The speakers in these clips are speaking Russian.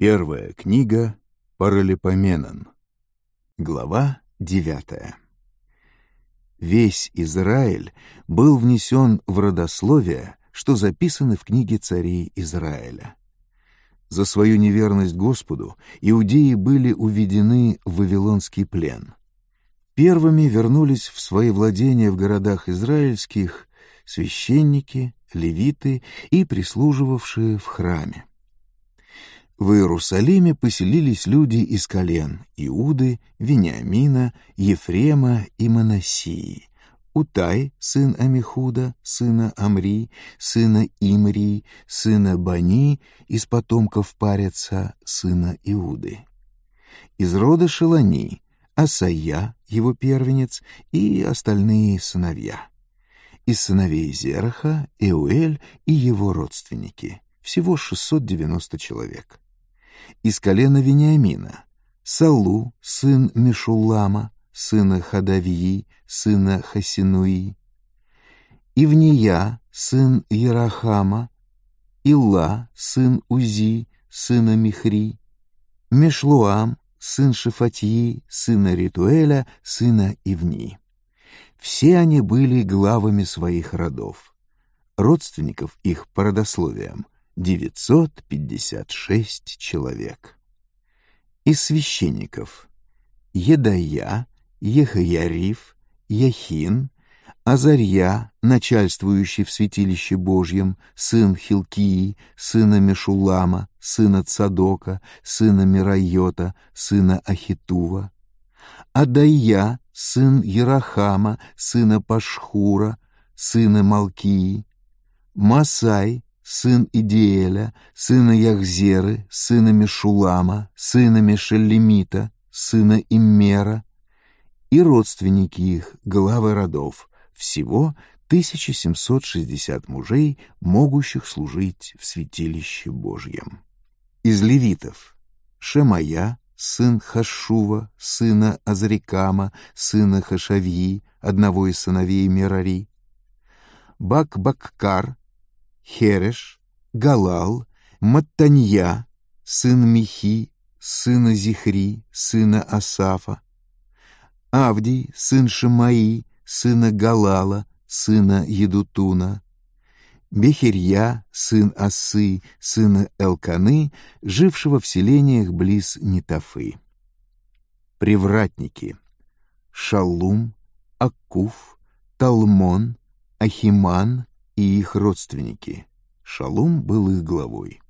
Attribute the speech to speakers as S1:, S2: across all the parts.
S1: Первая книга Паралипоменон. Глава 9. Весь Израиль был внесен в родословие, что записано в книге царей Израиля. За свою неверность Господу иудеи были уведены в Вавилонский плен. Первыми вернулись в свои владения в городах израильских священники, левиты и прислуживавшие в храме в Иерусалиме поселились люди из колен Иуды, Вениамина, Ефрема и Манасии. Утай, сын Амихуда, сына Амри, сына Имри, сына Бани, из потомков Пареца, сына Иуды. Из рода Шелани, Асая, его первенец, и остальные сыновья. Из сыновей Зераха, Эуэль и его родственники. Всего 690 человек из колена Вениамина, Салу, сын Мишулама, сына Хадавии, сына Хасинуи, Ивния, сын Ярахама, Илла, сын Узи, сына Михри, Мешлуам, сын Шифатьи, сына Ритуэля, сына Ивни. Все они были главами своих родов, родственников их по родословиям — 956 человек. Из священников Едая, Ехаяриф, Яхин, Азарья, начальствующий в святилище Божьем, сын Хилкии, сына Мешулама, сына Цадока, сына Мирайота, сына Ахитува, Адайя, сын Ярахама, сына Пашхура, сына Малкии, Масай, сын Идеэля, сына Яхзеры, сына Мешулама, сына Мешеллемита, сына Иммера и родственники их, главы родов. Всего 1760 мужей, могущих служить в святилище Божьем. Из левитов Шемая, сын Хашува, сына Азрикама, сына Хашавии, одного из сыновей Мерари, Бак-Баккар, Хереш, Галал, Маттанья, сын Михи, сына Зихри, сына Асафа, Авдий, сын Шимаи, сына Галала, сына Едутуна, Бехерья, сын Асы, сына Элканы, жившего в селениях близ Нитофы. Привратники Шалум, Акуф, Талмон, Ахиман, и их родственники. Шалум был их главой.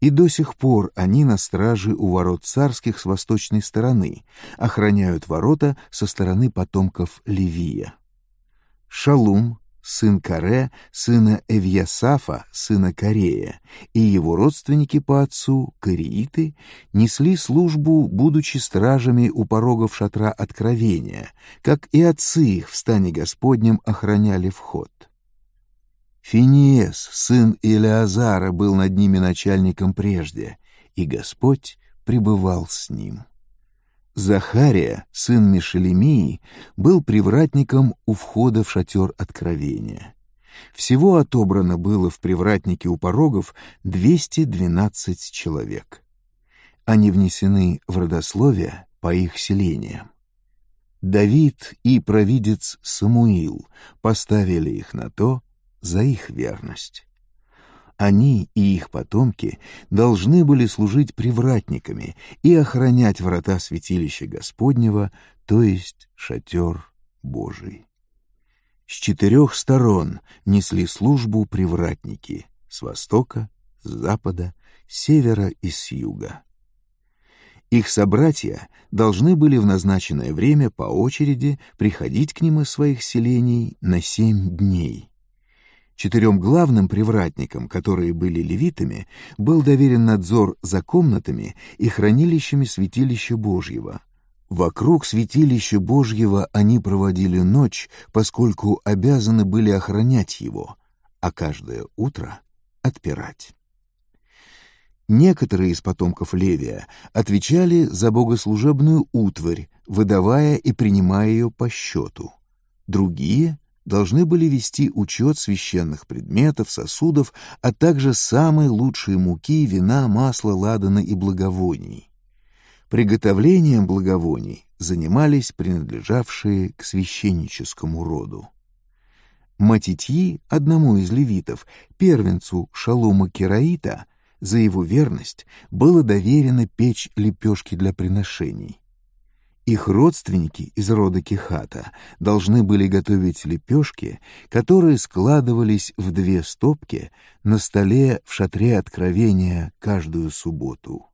S1: И до сих пор они на страже у ворот царских с восточной стороны, охраняют ворота со стороны потомков Левия. Шалум, сын Каре, сына Эвьясафа, сына Корея, и его родственники по отцу, кореиты, несли службу, будучи стражами у порогов шатра откровения, как и отцы их в стане Господнем охраняли вход. Финиес, сын Илиазара, был над ними начальником прежде, и Господь пребывал с ним. Захария, сын Мишелемии, был привратником у входа в шатер откровения. Всего отобрано было в привратнике у порогов 212 человек. Они внесены в родословие по их селениям. Давид и провидец Самуил поставили их на то, за их верность. Они и их потомки должны были служить привратниками и охранять врата святилища Господнего, то есть шатер Божий. С четырех сторон несли службу привратники с востока, с запада, с севера и с юга. Их собратья должны были в назначенное время по очереди приходить к ним из своих селений на семь дней, Четырем главным привратникам, которые были левитами, был доверен надзор за комнатами и хранилищами святилища Божьего. Вокруг святилища Божьего они проводили ночь, поскольку обязаны были охранять его, а каждое утро отпирать. Некоторые из потомков Левия отвечали за богослужебную утварь, выдавая и принимая ее по счету. Другие должны были вести учет священных предметов, сосудов, а также самые лучшие муки, вина, масла, ладана и благовоний. Приготовлением благовоний занимались принадлежавшие к священническому роду. Матитьи, одному из левитов, первенцу Шалома Кераита, за его верность было доверено печь лепешки для приношений. Их родственники из рода Кихата должны были готовить лепешки, которые складывались в две стопки на столе в шатре откровения каждую субботу.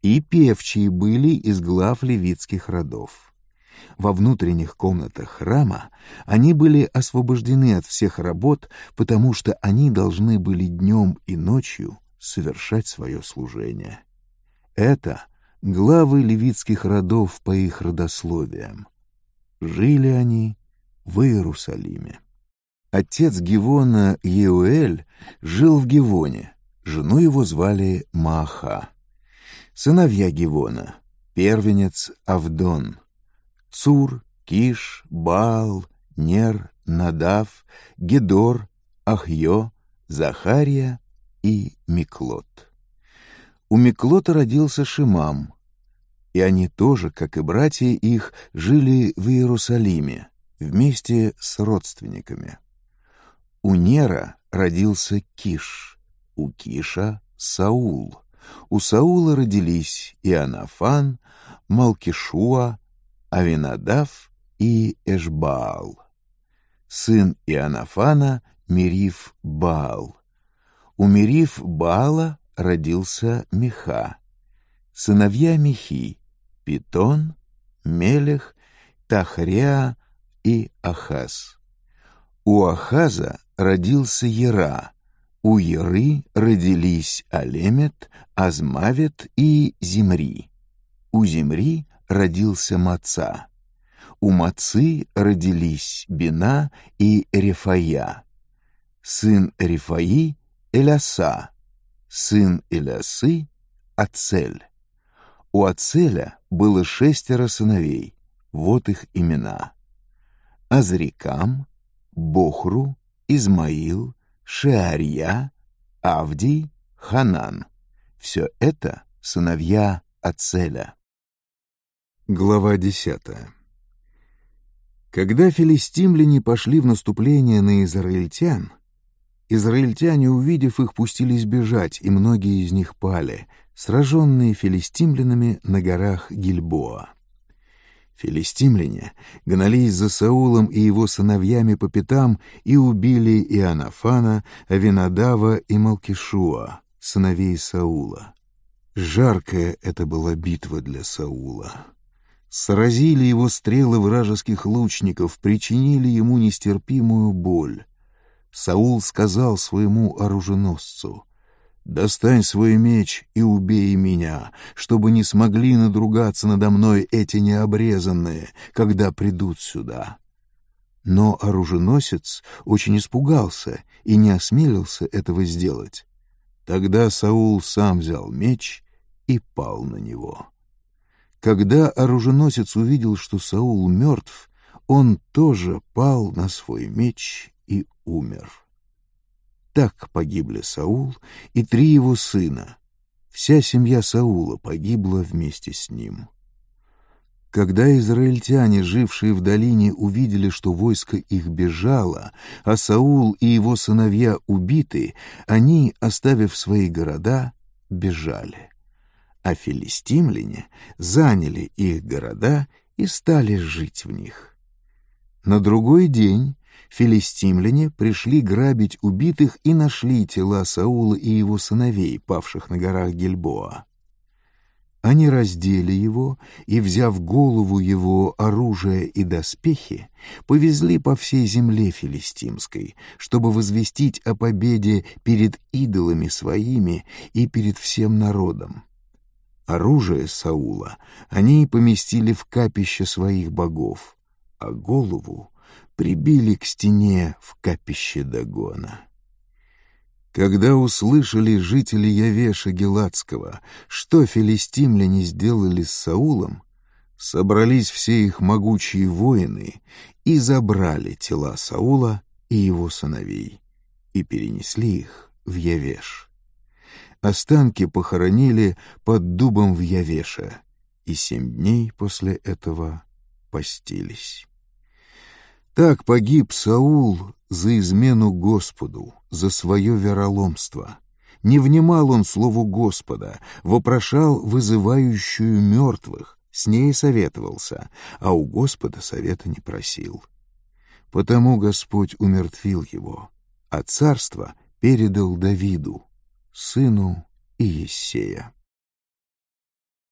S1: И певчие были из глав левитских родов. Во внутренних комнатах храма они были освобождены от всех работ, потому что они должны были днем и ночью совершать свое служение. Это — главы левитских родов по их родословиям. Жили они в Иерусалиме. Отец Гивона Еуэль жил в Гивоне, жену его звали Маха. Сыновья Гивона — первенец Авдон, Цур, Киш, Бал, Нер, Надав, Гедор, Ахьё, Захария и Миклот. У Миклота родился Шимам, и они тоже, как и братья их, жили в Иерусалиме вместе с родственниками. У Нера родился Киш, у Киша — Саул. У Саула родились Ионафан, Малкишуа, Авинадав и Эшбаал. Сын Ионафана Мериф Баал. У Мериф Баала родился Меха. Сыновья Мехи — Питон, Мелех, Тахреа и Ахаз. У Ахаза родился Ера, у Еры родились Алемет, Азмавет и Земри. У Земри родился Маца. У Мацы родились Бина и Рефая. Сын Рефаи — Эляса, сын Илясы, Ацель. У Ацеля было шестеро сыновей, вот их имена. Азрикам, Бохру, Измаил, Шеарья, Авдий, Ханан. Все это сыновья Ацеля. Глава десятая. Когда филистимляне пошли в наступление на израильтян, Израильтяне, увидев их, пустились бежать, и многие из них пали, сраженные филистимлянами на горах Гильбоа. Филистимляне гнались за Саулом и его сыновьями по пятам и убили Иоаннафана, Авинадава и Малкишуа, сыновей Саула. Жаркая это была битва для Саула. Сразили его стрелы вражеских лучников, причинили ему нестерпимую боль. Саул сказал своему оруженосцу, «Достань свой меч и убей меня, чтобы не смогли надругаться надо мной эти необрезанные, когда придут сюда». Но оруженосец очень испугался и не осмелился этого сделать. Тогда Саул сам взял меч и пал на него. Когда оруженосец увидел, что Саул мертв, он тоже пал на свой меч и умер. Так погибли Саул и три его сына. Вся семья Саула погибла вместе с ним. Когда израильтяне, жившие в долине, увидели, что войско их бежало, а Саул и его сыновья убиты, они, оставив свои города, бежали. А филистимляне заняли их города и стали жить в них. На другой день филистимляне пришли грабить убитых и нашли тела Саула и его сыновей, павших на горах Гельбоа. Они раздели его и, взяв голову его, оружие и доспехи, повезли по всей земле филистимской, чтобы возвестить о победе перед идолами своими и перед всем народом. Оружие Саула они поместили в капище своих богов, а голову прибили к стене в капище Дагона. Когда услышали жители Явеша Геладского, что филистимляне сделали с Саулом, собрались все их могучие воины и забрали тела Саула и его сыновей и перенесли их в Явеш. Останки похоронили под дубом в Явеше, и семь дней после этого постились. Так погиб Саул за измену Господу, за свое вероломство. Не внимал он слову Господа, вопрошал вызывающую мертвых, с ней советовался, а у Господа совета не просил. Потому Господь умертвил его, а царство передал Давиду, сыну Иессея.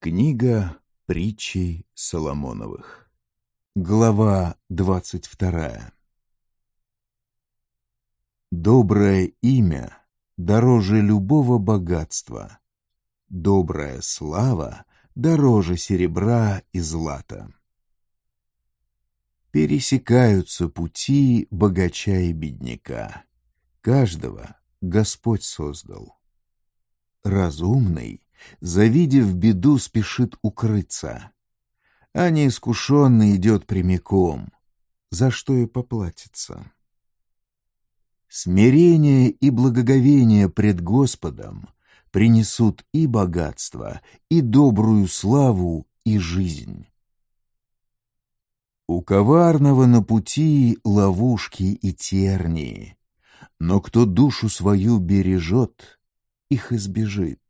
S1: Книга притчей Соломоновых Глава двадцать вторая Доброе имя дороже любого богатства, добрая слава дороже серебра и злата. Пересекаются пути богача и бедняка. Каждого Господь создал. Разумный, завидев беду, спешит укрыться — а неискушенный идет прямиком, за что и поплатится. Смирение и благоговение пред Господом принесут и богатство, и добрую славу, и жизнь. У коварного на пути ловушки и тернии, но кто душу свою бережет, их избежит.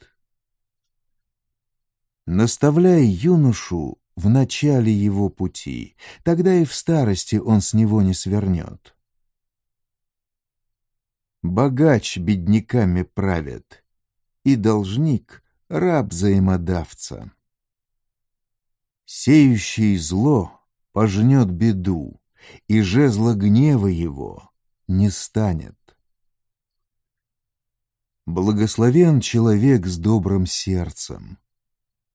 S1: Наставляя юношу, в начале его пути, тогда и в старости он с него не свернет. Богач бедняками правит, и должник — раб взаимодавца. Сеющий зло пожнет беду, и жезла гнева его не станет. Благословен человек с добрым сердцем,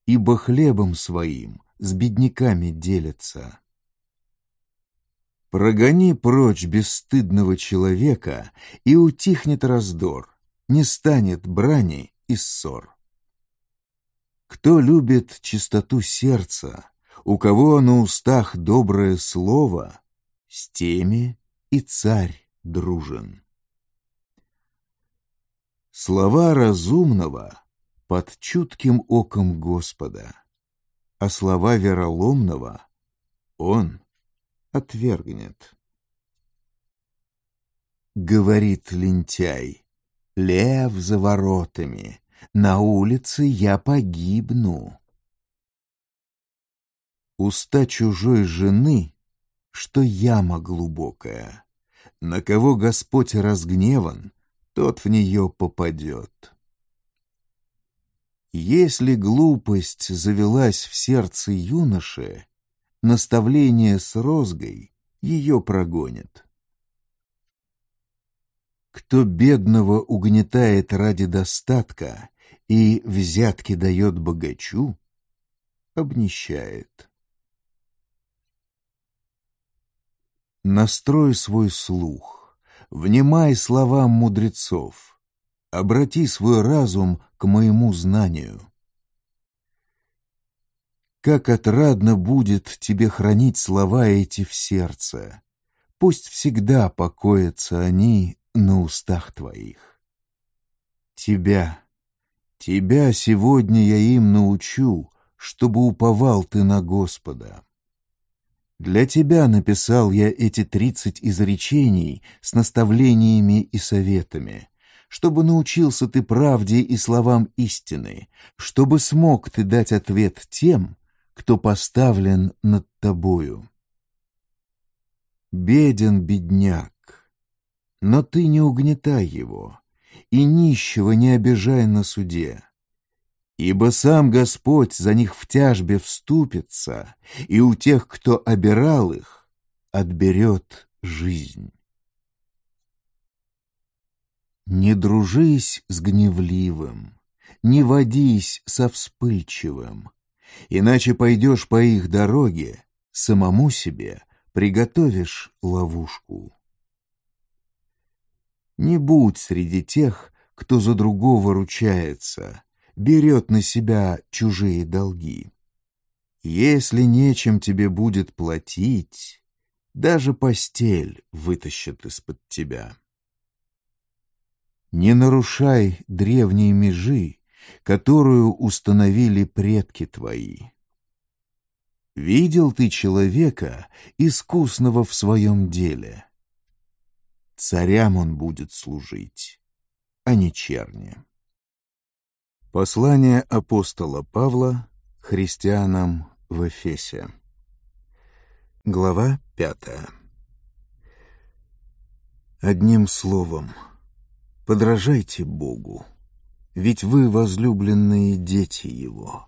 S1: ибо хлебом своим с бедняками делятся. Прогони прочь бесстыдного человека, и утихнет раздор, не станет брани и ссор. Кто любит чистоту сердца, у кого на устах доброе слово, с теми и царь дружен. Слова разумного под чутким оком Господа — а слова вероломного он отвергнет. Говорит лентяй, лев за воротами, на улице я погибну. Уста чужой жены, что яма глубокая, на кого Господь разгневан, тот в нее попадет. Если глупость завелась в сердце юноши, наставление с розгой ее прогонит. Кто бедного угнетает ради достатка и взятки дает богачу, обнищает. Настрой свой слух, внимай словам мудрецов — обрати свой разум к моему знанию. Как отрадно будет тебе хранить слова эти в сердце, пусть всегда покоятся они на устах твоих. Тебя, тебя сегодня я им научу, чтобы уповал ты на Господа. Для тебя написал я эти тридцать изречений с наставлениями и советами — чтобы научился ты правде и словам истины, чтобы смог ты дать ответ тем, кто поставлен над тобою. Беден бедняк, но ты не угнетай его, и нищего не обижай на суде. Ибо сам Господь за них в тяжбе вступится, и у тех, кто обирал их, отберет жизнь. Не дружись с гневливым, не водись со вспыльчивым, иначе пойдешь по их дороге, самому себе приготовишь ловушку. Не будь среди тех, кто за другого ручается, берет на себя чужие долги. Если нечем тебе будет платить, даже постель вытащат из-под тебя. Не нарушай древней межи, которую установили предки твои. Видел ты человека, искусного в своем деле. Царям он будет служить, а не черни. Послание апостола Павла христианам в Эфесе. Глава пятая. Одним словом — подражайте Богу, ведь вы возлюбленные дети Его.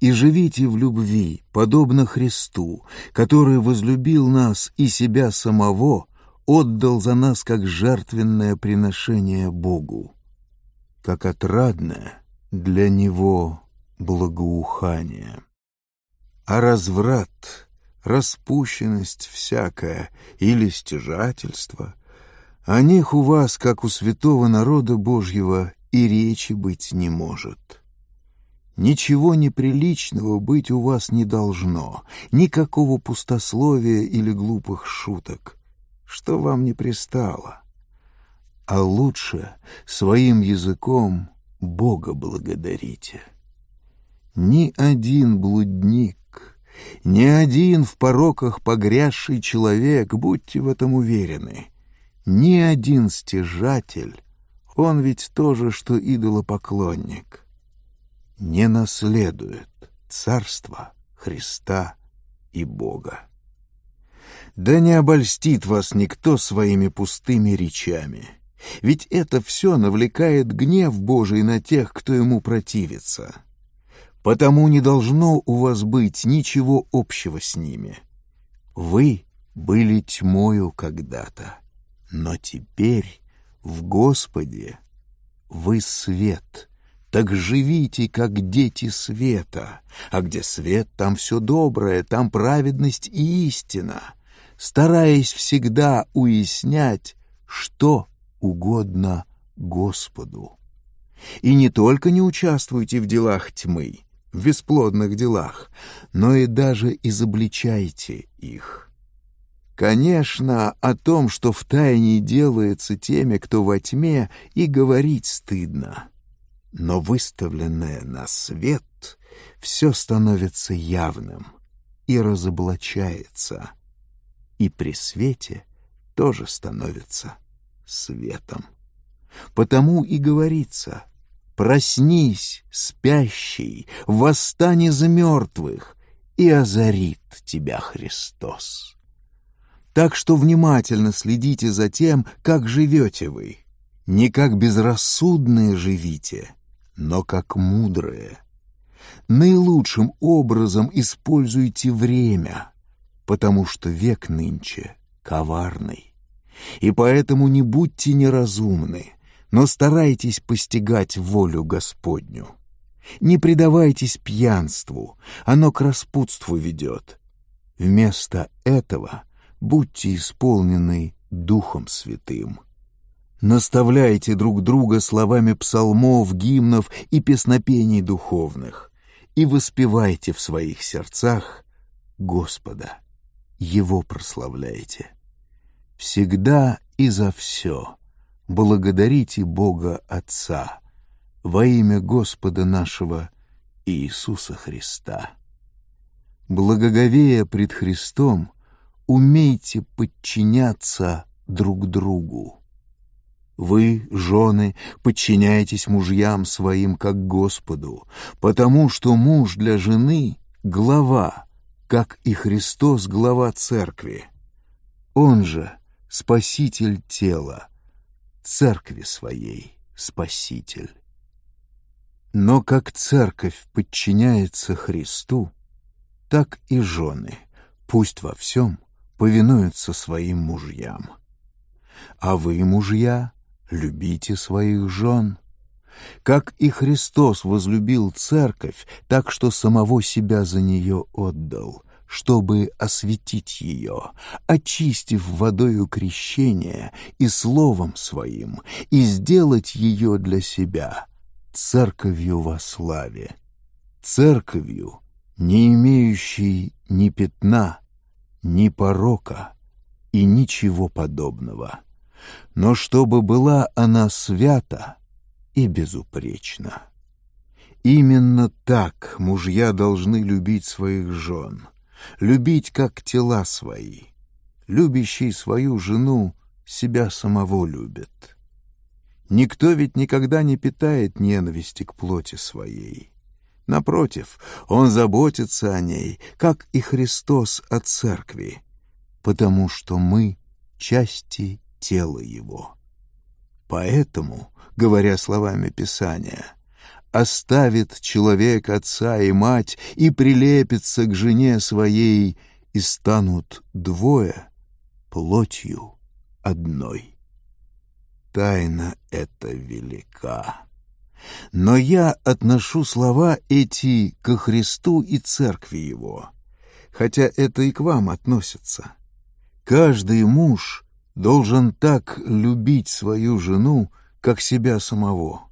S1: И живите в любви, подобно Христу, который возлюбил нас и себя самого, отдал за нас как жертвенное приношение Богу, как отрадное для Него благоухание. А разврат, распущенность всякое или стяжательство — о них у вас, как у святого народа Божьего, и речи быть не может. Ничего неприличного быть у вас не должно, никакого пустословия или глупых шуток, что вам не пристало. А лучше своим языком Бога благодарите. Ни один блудник, ни один в пороках погрязший человек, будьте в этом уверены — ни один стяжатель, он ведь тоже, что идолопоклонник, не наследует царства Христа и Бога. Да не обольстит вас никто своими пустыми речами, ведь это все навлекает гнев Божий на тех, кто ему противится. Потому не должно у вас быть ничего общего с ними. Вы были тьмою когда-то но теперь в Господе вы свет, так живите, как дети света. А где свет, там все доброе, там праведность и истина, стараясь всегда уяснять, что угодно Господу. И не только не участвуйте в делах тьмы, в бесплодных делах, но и даже изобличайте их. Конечно, о том, что в тайне делается теми, кто во тьме, и говорить стыдно. Но выставленное на свет все становится явным и разоблачается, и при свете тоже становится светом. Потому и говорится «Проснись, спящий, восстань из мертвых, и озарит тебя Христос». Так что внимательно следите за тем, как живете вы. Не как безрассудные живите, но как мудрые. Наилучшим образом используйте время, потому что век нынче коварный. И поэтому не будьте неразумны, но старайтесь постигать волю Господню. Не предавайтесь пьянству, оно к распутству ведет. Вместо этого будьте исполнены Духом Святым. Наставляйте друг друга словами псалмов, гимнов и песнопений духовных, и воспевайте в своих сердцах Господа, Его прославляйте. Всегда и за все благодарите Бога Отца во имя Господа нашего Иисуса Христа. Благоговея пред Христом — умейте подчиняться друг другу. Вы, жены, подчиняйтесь мужьям своим, как Господу, потому что муж для жены — глава, как и Христос — глава церкви. Он же — спаситель тела, церкви своей спаситель. Но как церковь подчиняется Христу, так и жены, пусть во всем — повинуются своим мужьям. А вы, мужья, любите своих жен. Как и Христос возлюбил церковь, так что самого себя за нее отдал, чтобы осветить ее, очистив водою крещения и словом своим, и сделать ее для себя, церковью во славе, церковью, не имеющей ни пятна, ни порока и ничего подобного. Но чтобы была она свята и безупречна. Именно так мужья должны любить своих жен, любить как тела свои. Любящий свою жену себя самого любит. Никто ведь никогда не питает ненависти к плоти своей. Напротив, он заботится о ней, как и Христос о церкви, потому что мы — части тела его. Поэтому, говоря словами Писания, оставит человек отца и мать и прилепится к жене своей, и станут двое плотью одной. Тайна эта велика. Но я отношу слова эти ко Христу и Церкви Его, хотя это и к вам относится. Каждый муж должен так любить свою жену, как себя самого,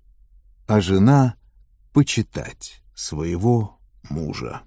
S1: а жена — почитать своего мужа.